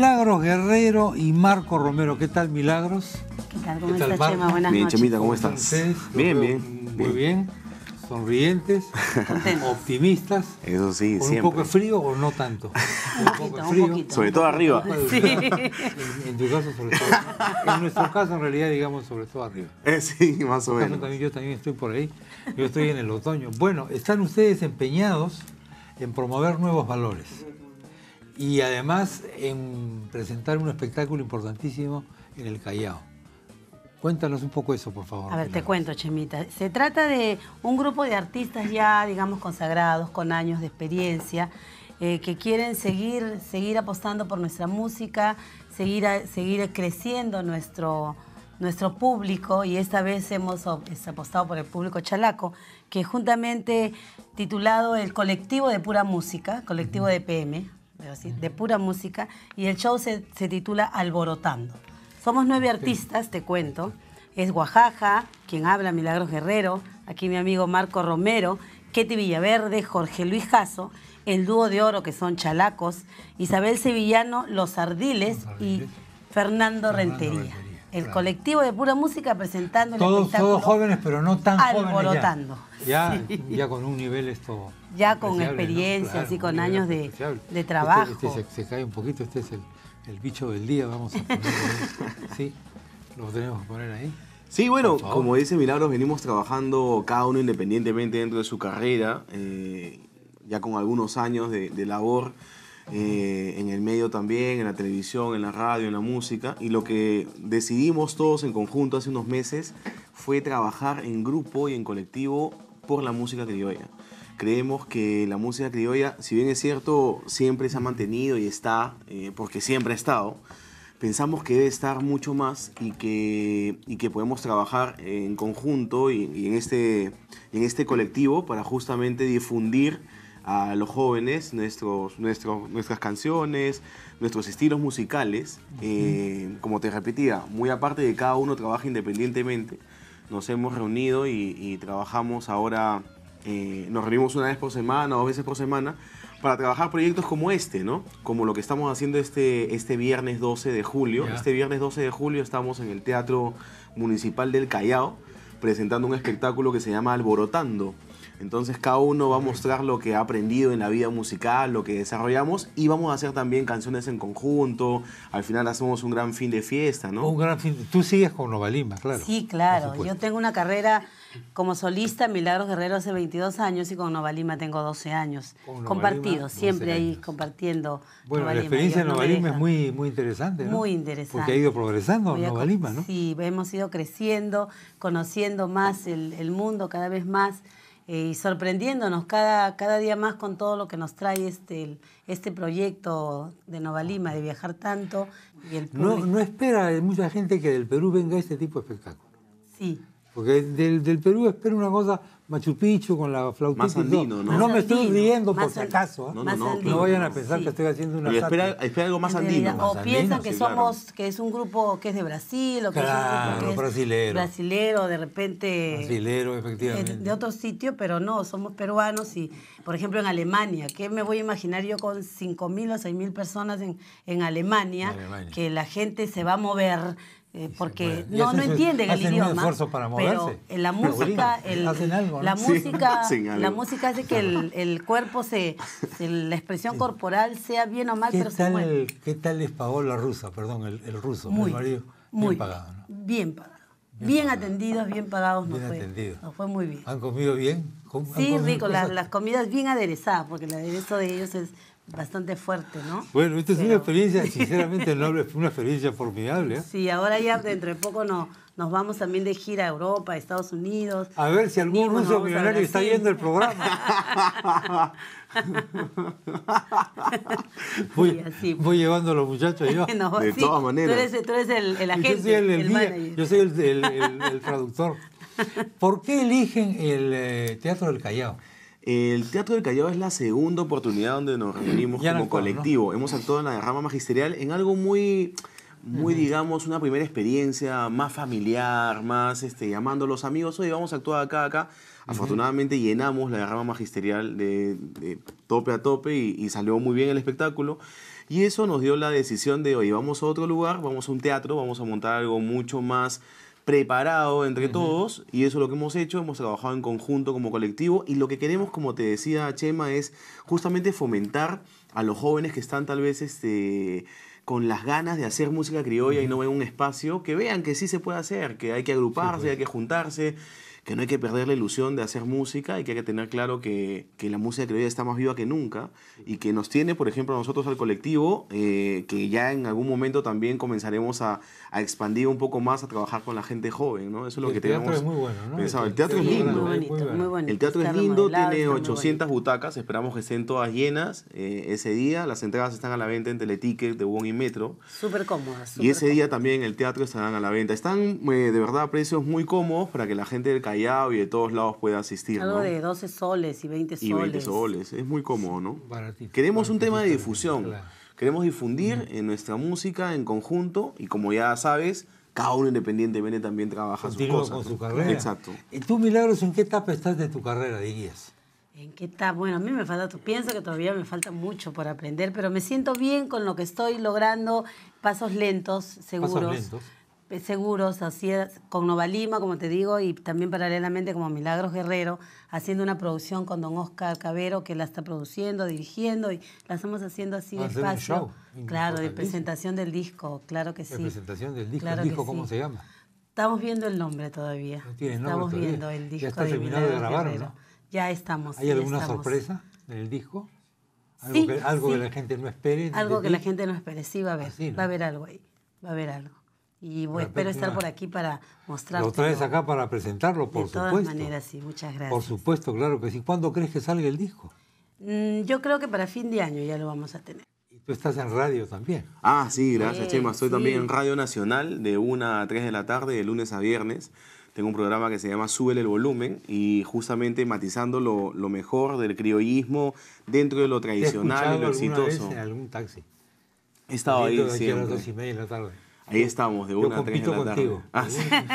Milagros Guerrero y Marco Romero. ¿Qué tal, Milagros? ¿Qué tal? ¿Cómo Chema? Buenas bien, Chemita, ¿cómo estás? Bien, bien. Muy bien. sonrientes, optimistas. Eso sí, con siempre. ¿Un poco de frío o no tanto? Un, poco de frío. Sobre todo arriba. Sí. En, tu caso, sobre todo. En nuestro caso, en realidad, digamos, sobre todo arriba. Eh, sí, más o menos. también, yo también estoy por ahí. Yo estoy en el otoño. Bueno, están ustedes empeñados en promover nuevos valores y además en presentar un espectáculo importantísimo en el Callao. Cuéntanos un poco eso, por favor. A ver, te cuento, Chemita. Se trata de un grupo de artistas ya, digamos, consagrados, con años de experiencia, eh, que quieren seguir, seguir apostando por nuestra música, seguir, seguir creciendo nuestro, nuestro público y esta vez hemos apostado por el público chalaco, que juntamente titulado el colectivo de pura música, colectivo de PM, de pura música, y el show se, titula Alborotando. Somos nueve artistas, te cuento. Es Guajaja, quien habla, Milagros Guerrero, aquí mi amigo Marco Romero, keti Villaverde, Jorge Luis Jasso, el dúo de oro que son Chalacos, Isabel Sevillano, Los Ardiles, y Fernando, Rentería el colectivo de pura música presentando el todos, jóvenes, pero no tan jóvenes. Ya, ya, ya con un nivel esto. Ya con experiencias y con años de, este, trabajo. Este, se, cae un poquito, este es el, bicho del día, vamos a ponerlo ahí. Sí, lo tenemos que poner ahí. Sí, bueno, como dice Milagros, venimos trabajando cada uno independientemente dentro de su carrera, eh, ya con algunos años de labor. Eh, en el medio también, en la televisión, en la radio, en la música. Y lo que decidimos todos en conjunto hace unos meses fue trabajar en grupo y en colectivo por la música criolla. Creemos que la música criolla, si bien es cierto, siempre se ha mantenido y está, eh, porque siempre ha estado, pensamos que debe estar mucho más y que, y que podemos trabajar en conjunto y, y en, este, en este colectivo para justamente difundir a los jóvenes nuestros, nuestras canciones, nuestros estilos musicales. Eh, como te repetía, muy aparte de cada uno trabaja independientemente, nos hemos reunido y, trabajamos ahora, eh, nos reunimos una vez por semana, dos veces por semana, para trabajar proyectos como este, ¿no? Como lo que estamos haciendo este, este viernes 12 de julio. Este viernes 12 de julio estamos en el Teatro Municipal del Callao presentando un espectáculo que se llama Alborotando entonces cada uno va a mostrar lo que ha aprendido en la vida musical, lo que desarrollamos y vamos a hacer también canciones en conjunto. Al final hacemos un gran fin de fiesta, ¿no? Un gran fin. Tú sigues con Novalima, claro. Sí, claro. Yo tengo una carrera como solista en Milagros Guerrero hace 22 años y con Novalima tengo 12 años. Compartido, siempre ahí compartiendo. Bueno, la experiencia de es muy, muy interesante, Muy interesante. Porque ha ido progresando Novalima, ¿no? Sí, hemos ido creciendo, conociendo más el mundo cada vez más. Eh, y sorprendiéndonos cada, cada día más con todo lo que nos trae este, este proyecto de Nova Lima, de viajar tanto. Y no, no espera mucha gente que del Perú venga este tipo de espectáculo. Sí. Porque del, Perú espero una cosa Machu Picchu con la flautita. Más andino, ¿no? No me estoy riendo por si acaso. ¿eh? No, no, no, vayan a pensar que estoy haciendo una espera, algo más andino. o piensan que somos, que es un grupo que es de Brasil, o que claro, es brasilero. brasilero, de repente. Brasilero, eh, efectivamente. De otro sitio, pero no, somos peruanos y, por ejemplo, en Alemania. ¿Qué me voy a imaginar yo con 5.000 o 6.000 personas en, en Alemania? Que la gente se va a mover eh, porque no, no entienden el idioma. Pero la música, el, la, música la música hace que el, cuerpo se, la expresión corporal sea bien o mal, pero tal, se mueve. ¿Qué tal les pagó la Rusa, perdón, el, ruso, muy, Muy bien pagado, ¿no? Bien pagado. Bien, atendidos, bien pagados bien fue. Nos fue muy bien. ¿Han comido bien? sí, rico, las, las, comidas bien aderezadas, porque el aderezo de ellos es bastante fuerte, ¿no? Bueno, esta es una experiencia, sinceramente, fue una experiencia formidable. ¿eh? Sí, ahora ya dentro de poco nos vamos también de gira a Europa, a Estados Unidos. A ver si algún ruso millonario está viendo el programa. voy, voy llevando a los muchachos yo. de todas maneras. Tú eres, el, agente. Yo soy el, yo soy el, traductor. ¿Por qué eligen el eh, Teatro del Callao? El Teatro del Callao es la segunda oportunidad donde nos reunimos como colectivo. Hemos actuado en la derrama magisterial en algo muy, muy digamos, una primera experiencia más familiar, más este, llamando a los amigos, Hoy vamos a actuar acá, acá. Afortunadamente llenamos la derrama magisterial de, tope a tope y, y salió muy bien el espectáculo. Y eso nos dio la decisión de, oye, vamos a otro lugar, vamos a un teatro, vamos a montar algo mucho más preparado entre todos y eso es lo que hemos hecho, hemos trabajado en conjunto como colectivo y lo que queremos, como te decía Chema, es justamente fomentar a los jóvenes que están tal vez este, con las ganas de hacer música criolla y no ven un espacio, que vean que sí se puede hacer, que hay que agruparse, pues. hay que juntarse que no hay que perder la ilusión de hacer música y que hay que tener claro que, que la música hoy está más viva que nunca y que nos tiene, por ejemplo, a nosotros al colectivo, eh, que ya en algún momento también comenzaremos a, a, expandir un poco más, a trabajar con la gente joven, ¿no? Eso es lo que tenemos es muy bueno, ¿no? El teatro es lindo. El teatro es lindo, tiene 800 butacas, esperamos que estén todas llenas eh, ese día. Las entradas están a la venta en Teleticket, de Wong y Metro. Súper cómodas. y ese día también el teatro estarán a la venta. Están eh, de verdad a precios muy cómodos para que la gente del y de todos lados puede asistir. Algo de 12 soles y 20 soles. Y 20 soles, es muy cómodo, ¿no? Queremos un tema de difusión. Queremos difundir en nuestra música en conjunto y como ya sabes, cada uno independiente viene también trabaja sus cosas. con su carrera. Exacto. ¿Y eh, tú, Milagros, en qué etapa estás de tu carrera, dirías? ¿En qué etapa? Bueno, a mí me falta, pienso que todavía me falta mucho por aprender, pero me siento bien con lo que estoy logrando, pasos lentos, seguros. Pasos lentos eh, seguros, así con con Lima como te digo, y también paralelamente como Milagros Guerrero, haciendo una producción con don Oscar Cabero, que la está produciendo, dirigiendo, y la estamos haciendo así ah, de espacio. Claro, de presentación del disco, claro que sí. De presentación del disco, cómo se llama? Estamos viendo el nombre todavía. No tiene nombre estamos viendo el disco. Ya está terminado de grabar, Ya estamos. ¿Hay alguna sorpresa en el disco? Algo, que, la gente no espere. Algo que la gente no espere, sí va a haber. Va a haber algo ahí. Va a haber algo. Y espero estar por aquí para mostrarlo. Lo traes acá para presentarlo, por de supuesto. De todas maneras, sí, muchas gracias. Por supuesto, claro que sí. ¿Cuándo crees que salga el disco? Mm, yo creo que para fin de año ya lo vamos a tener. Y tú estás en radio también. Ah, sí, gracias, Chema. Estoy también en Radio Nacional de 1 a 3 de la tarde, de lunes a viernes. Tengo un programa que se llama Súbele el volumen y justamente matizando lo, lo mejor del criollismo dentro de lo tradicional y lo exitoso. Vez en algún taxi? He estado ahí siempre. las y media de la tarde. Ahí estamos, de 1 a 3 contigo. Ah,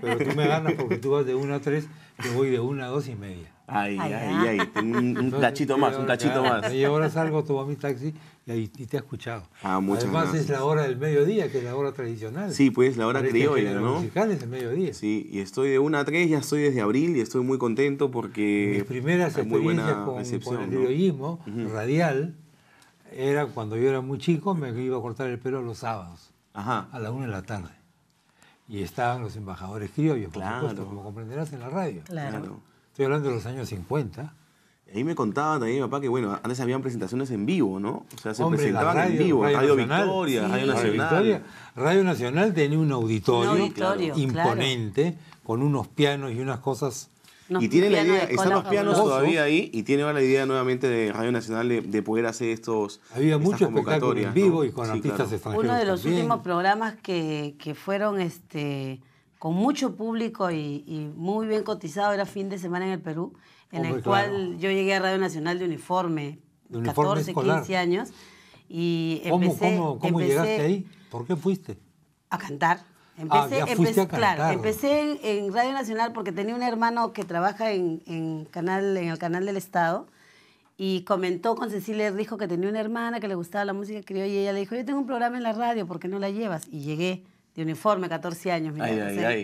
pero tú me ganas porque tú vas de 1 a 3, yo voy de 1 a 2 y media. Ay, ay, ay, Tengo un, cachito más, un cachito más. Y ahora salgo, tomo mi taxi y, te he escuchado. Ah, muchas Además es la hora del mediodía, que es la hora tradicional. Sí, pues es la hora criolla, ¿no? musical es el mediodía. Sí, y estoy de 1 a 3, ya estoy desde abril y estoy muy contento porque... Mis primeras experiencias con, el criollismo radial era cuando yo era muy chico, me iba a cortar el pelo los sábados. Ajá. a la una de la tarde. Y estaban los embajadores criollos, por supuesto, como comprenderás en la radio. Claro. Estoy hablando de los años 50. Ahí me contaban también, papá, que bueno, antes habían presentaciones en vivo, ¿no? O sea, se presentaban en vivo. Radio, Victoria, Radio Nacional. Radio, Victoria, radio Nacional tenía un auditorio, imponente, con unos pianos y unas cosas y tiene la idea, están los pianos todavía ahí y tiene la idea nuevamente de Radio Nacional de, poder hacer estos Había muchos espectáculos en vivo y con artistas de extranjeros. Uno de los últimos programas que, que, fueron este con mucho público y, muy bien cotizado era fin de semana en el Perú, en el cual yo llegué a Radio Nacional de uniforme, de 14, 15 años y ¿Cómo, cómo, cómo llegaste ahí? ¿Por qué fuiste? A cantar. Empecé, ah, claro, empecé en, Radio Nacional porque tenía un hermano que trabaja en, en, canal, en el canal del Estado y comentó con Cecilia Dijo que tenía una hermana que le gustaba la música crió y ella le dijo, yo tengo un programa en la radio, ¿por qué no la llevas? Y llegué de uniforme, 14 años. Mira,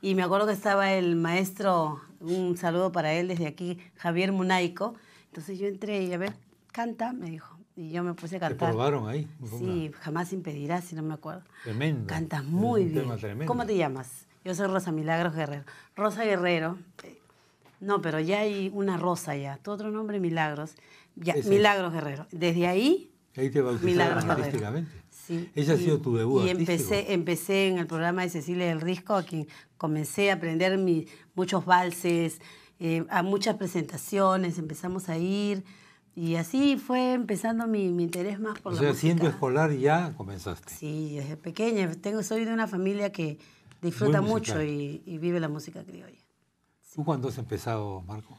Y me acuerdo que estaba el maestro, un saludo para él desde aquí, Javier Munaico. Entonces yo entré y a ver, canta, me dijo, y yo me puse a cantar. ¿Te probaron ahí? Sí, jamás impedirás, si no me acuerdo. Tremendo. Cantas muy bien. Tremendo. ¿Cómo te llamas? Yo soy Rosa Milagros Guerrero. Rosa Guerrero. Eh, no, pero ya hay una Rosa ya. Tu otro nombre, Milagros. Milagros Guerrero. Desde ahí. Ahí te Milagros artísticamente. Sí. Ella ha sido tu debut. Y empecé, empecé en el programa de Cecilia del Risco, a quien comencé a aprender muchos valses, eh, a muchas presentaciones. Empezamos a ir. Y así fue empezando mi, interés más por o la sea, siendo escolar ya comenzaste. Sí, desde pequeña. Tengo, soy de una familia que disfruta mucho y, vive la música criolla. ¿Tú cuándo has empezado, Marco?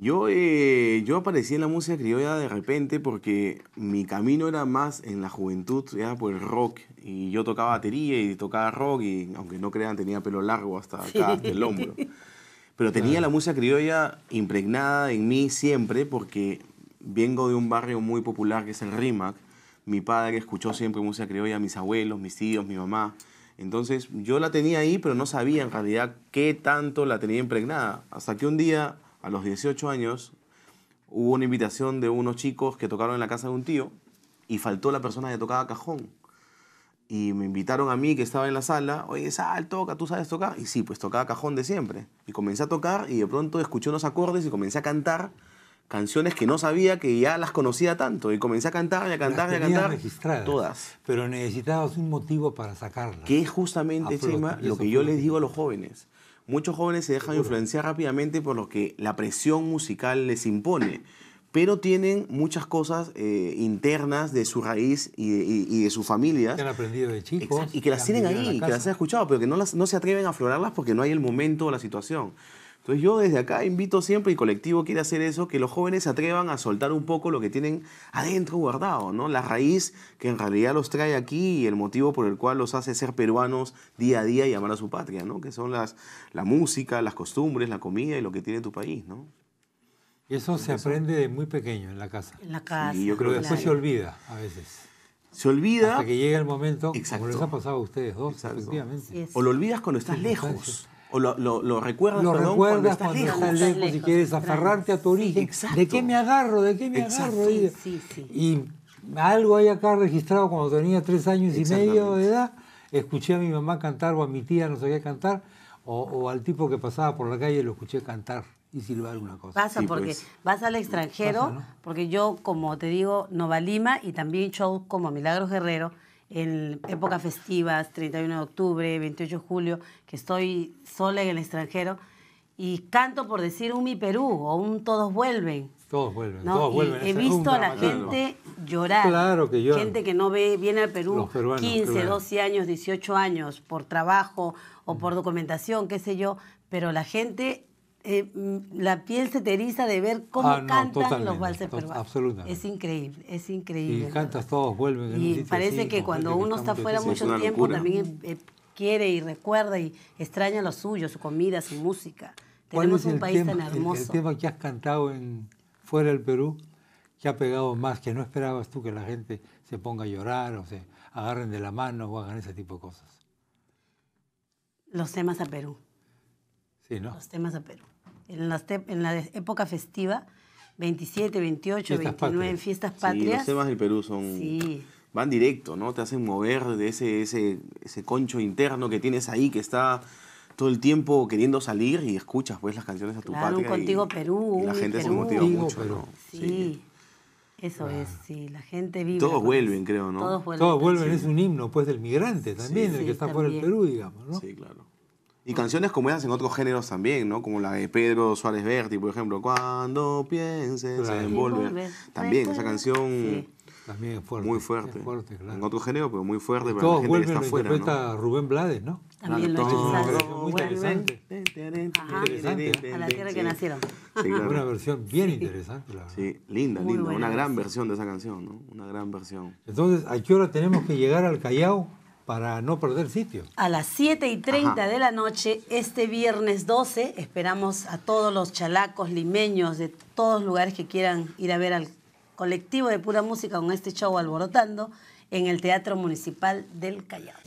Yo, eh, yo aparecí en la música criolla de repente porque mi camino era más en la juventud, ya por pues, el rock. Y yo tocaba batería y tocaba rock y, aunque no crean, tenía pelo largo hasta acá, del el hombro. Pero tenía la música criolla impregnada en mí siempre porque vengo de un barrio muy popular que es el RIMAC. Mi padre escuchó siempre música criolla, mis abuelos, mis tíos, mi mamá. Entonces yo la tenía ahí, pero no sabía en realidad qué tanto la tenía impregnada. Hasta que un día, a los 18 años, hubo una invitación de unos chicos que tocaron en la casa de un tío y faltó la persona que tocaba cajón. Y me invitaron a mí, que estaba en la sala, oye, sal, toca, tú sabes tocar. Y sí, pues tocaba cajón de siempre. Y comencé a tocar y de pronto escuché unos acordes y comencé a cantar canciones que no sabía que ya las conocía tanto y comencé a cantar y a cantar y a cantar registradas, todas pero necesitabas un motivo para sacarlas que es justamente lo que yo les digo a los jóvenes muchos jóvenes se dejan influenciar rápidamente por lo que la presión musical les impone pero tienen muchas cosas eh, internas de su raíz y de, y, y su familia. Que han aprendido de chicos. y que las tienen ahí, que las han escuchado, pero que no, no se atreven a aflorarlas porque no hay el momento o la situación. Entonces yo desde acá invito siempre, y colectivo quiere hacer eso, que los jóvenes se atrevan a soltar un poco lo que tienen adentro guardado, ¿no? La raíz que en realidad los trae aquí y el motivo por el cual los hace ser peruanos día a día y amar a su patria, ¿no? Que son las, la música, las costumbres, la comida y lo que tiene tu país, ¿no? Y eso se aprende de muy pequeño en la casa. En la casa. Y yo creo que después se olvida a veces. Se olvida. Hasta que llega el momento, como les ha pasado a ustedes dos, efectivamente. O lo olvidas cuando estás lejos o lo, lo, lo recuerdas, lo perdón, recuerdas cuando, estás, lejos, quieres aferrarte a tu origen. ¿De qué me agarro? ¿De qué me agarro? Sí, sí, y algo hay acá registrado cuando tenía tres años y medio de edad. Escuché a mi mamá cantar o a mi tía no sabía cantar o, al tipo que pasaba por la calle lo escuché cantar y silbar alguna cosa. Pasa porque pues. vas al extranjero, porque yo, como te digo, Nova Lima y también show como Milagros Guerrero, en época festivas, 31 de octubre, 28 de julio, que estoy sola en el extranjero, y canto por decir un Mi Perú o un Todos Vuelven. Todos vuelven, todos vuelven. He visto a la gente llorar. Gente que no ve, viene al Perú 15, 12 años, 18 años, por trabajo o por documentación, qué sé yo, pero la gente eh, mm, la piel se te eriza de ver cómo ah, cantan los valses peruanos. Es increíble, es increíble. Y cantas todos, vuelven. Y parece que cuando uno está fuera mucho tiempo también eh, quiere y recuerda y extraña lo suyo, su comida, su música. Tenemos un país tan hermoso. El, el tema que has cantado en fuera del Perú, que ha pegado más, que no esperabas tú que la gente se ponga a llorar o se agarren de la mano o hagan ese tipo de cosas. Los temas a Perú. Sí, ¿no? Los temas a Perú en, las en la época festiva, 27, 28, 29, fiestas patrias. Sí, los temas del Perú son... Van directo, ¿no? Te hacen mover de ese, ese, ese concho interno que tienes ahí, que está todo el tiempo queriendo salir y escuchas pues las canciones a tu patria. Contigo Perú. la gente se motiva mucho, Sí. Eso es, sí, la gente vive. Todos vuelven, creo, ¿no? Todos vuelven. Todos vuelven, es un himno pues del migrante también, el que está por el Perú, digamos, ¿no? Sí, claro. Y canciones como esas en otros géneros también, ¿no? Como la de Pedro Suárez Berti, por ejemplo, Cuando pienses se en También, esa canción también es fuerte, muy fuerte. En otro género, pero muy fuerte para la gente vuelven, que está afuera. Interpreta Rubén Blades, ¿no? También lo no, muy interesante. A la tierra que nacieron. Una versión bien interesante. La sí, linda, linda. Una gran versión de esa canción, ¿no? Una gran versión. Entonces, ¿a qué hora tenemos que llegar al Callao? para no perder sitio. A las 7 y 30 de la noche, este viernes 12, esperamos a todos los chalacos limeños de todos lugares que quieran ir a ver al colectivo de pura música con este show alborotando en el Teatro Municipal del Callao.